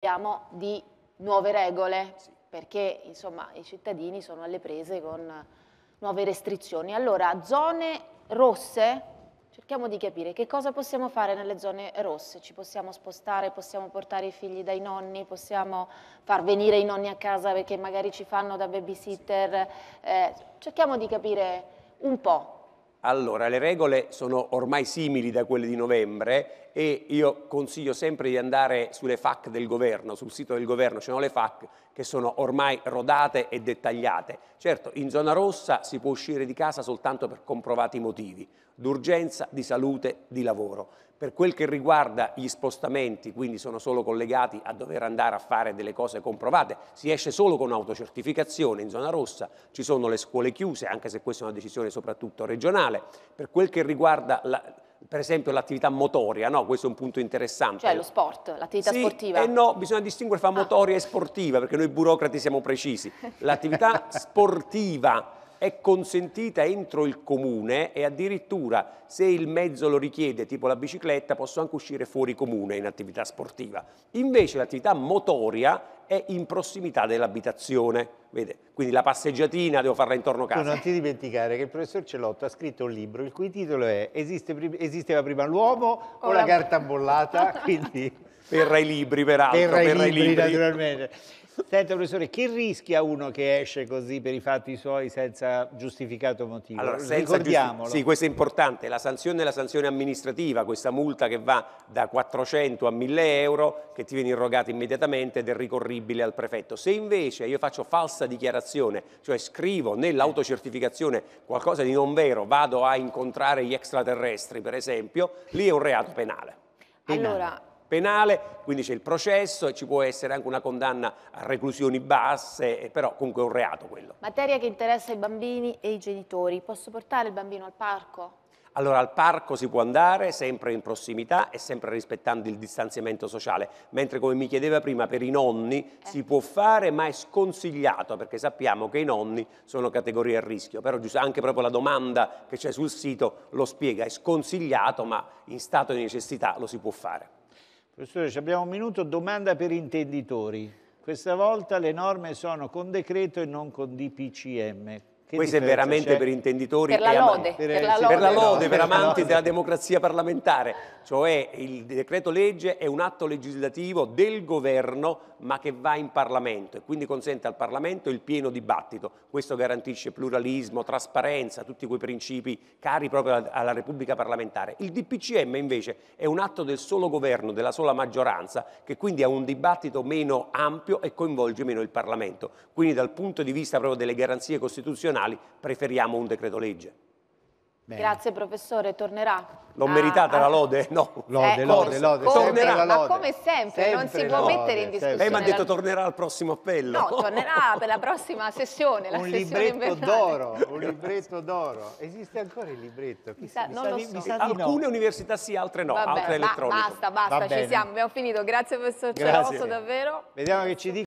parliamo di nuove regole, sì. perché insomma, i cittadini sono alle prese con nuove restrizioni. Allora, zone rosse, cerchiamo di capire che cosa possiamo fare nelle zone rosse. Ci possiamo spostare, possiamo portare i figli dai nonni, possiamo far venire i nonni a casa perché magari ci fanno da babysitter. Eh, cerchiamo di capire un po' Allora, le regole sono ormai simili da quelle di novembre e io consiglio sempre di andare sulle FAC del governo, sul sito del governo ci sono le FAC che sono ormai rodate e dettagliate. Certo, in zona rossa si può uscire di casa soltanto per comprovati motivi, d'urgenza, di salute, di lavoro. Per quel che riguarda gli spostamenti, quindi sono solo collegati a dover andare a fare delle cose comprovate, si esce solo con autocertificazione in zona rossa, ci sono le scuole chiuse, anche se questa è una decisione soprattutto regionale. Per quel che riguarda la, per esempio l'attività motoria, no? questo è un punto interessante. Cioè lo sport, l'attività sì, sportiva. Eh no, bisogna distinguere fra ah. motoria ah. e sportiva, perché noi burocrati siamo precisi. L'attività sportiva è consentita entro il comune e addirittura se il mezzo lo richiede, tipo la bicicletta, posso anche uscire fuori comune in attività sportiva. Invece l'attività motoria è in prossimità dell'abitazione. Quindi la passeggiatina devo farla intorno a casa. Tu non ti dimenticare che il professor Celotto ha scritto un libro il cui titolo è Esiste, Esisteva prima l'uomo o, o la, carta bollata? Quindi... Perra i libri, peraltro. Perra i libri, libri, naturalmente. Senta professore, che rischia uno che esce così per i fatti suoi senza giustificato motivo? Allora, senza Ricordiamolo. Giusti... sì, questo è importante. La sanzione è la sanzione amministrativa, questa multa che va da 400 a 1000 euro che ti viene irrogata immediatamente ed è ricorribile al prefetto. Se invece io faccio falsa dichiarazione, cioè scrivo nell'autocertificazione qualcosa di non vero, vado a incontrare gli extraterrestri per esempio, lì è un reato penale. penale. Allora, penale, quindi c'è il processo, e ci può essere anche una condanna a reclusioni basse, eh, però comunque è un reato quello. Materia che interessa i bambini e i genitori. Posso portare il bambino al parco? Allora al parco si può andare sempre in prossimità e sempre rispettando il distanziamento sociale, mentre come mi chiedeva prima per i nonni eh. si può fare ma è sconsigliato perché sappiamo che i nonni sono categorie a rischio, però anche proprio la domanda che c'è sul sito lo spiega, è sconsigliato ma in stato di necessità lo si può fare. Professore, abbiamo un minuto, domanda per intenditori. Questa volta le norme sono con decreto e non con DPCM. Che Questo è veramente per intenditori per la lode, per, per, la lode, per, la lode, per amanti della democrazia parlamentare, cioè il decreto legge è un atto legislativo del governo ma che va in Parlamento e quindi consente al Parlamento il pieno dibattito. Questo garantisce pluralismo, trasparenza, tutti quei principi cari proprio alla Repubblica parlamentare. Il DPCM invece è un atto del solo governo, della sola maggioranza, che quindi ha un dibattito meno ampio e coinvolge meno il Parlamento. Quindi dal punto di vista proprio delle garanzie costituzionali costituzionali, preferiamo un decreto legge. Bene. Grazie professore, tornerà. Non ah, meritata ah, la lode? No. Lode, eh, lode, lode, come, tornerà. Ma come sempre, sempre non si può lode, mettere in discussione. Lei mi ha detto la... tornerà al prossimo appello. No, tornerà per la prossima sessione, la un sessione libretto d'oro, un libretto d'oro. Esiste ancora il libretto? Mi sa, mi non sa, lo so. Mi sa Alcune no. università sì, altre no, Vabbè, altre ba elettroniche. Basta, basta, ci siamo, abbiamo finito. Grazie professor Ceroso davvero. Vediamo che ci dica.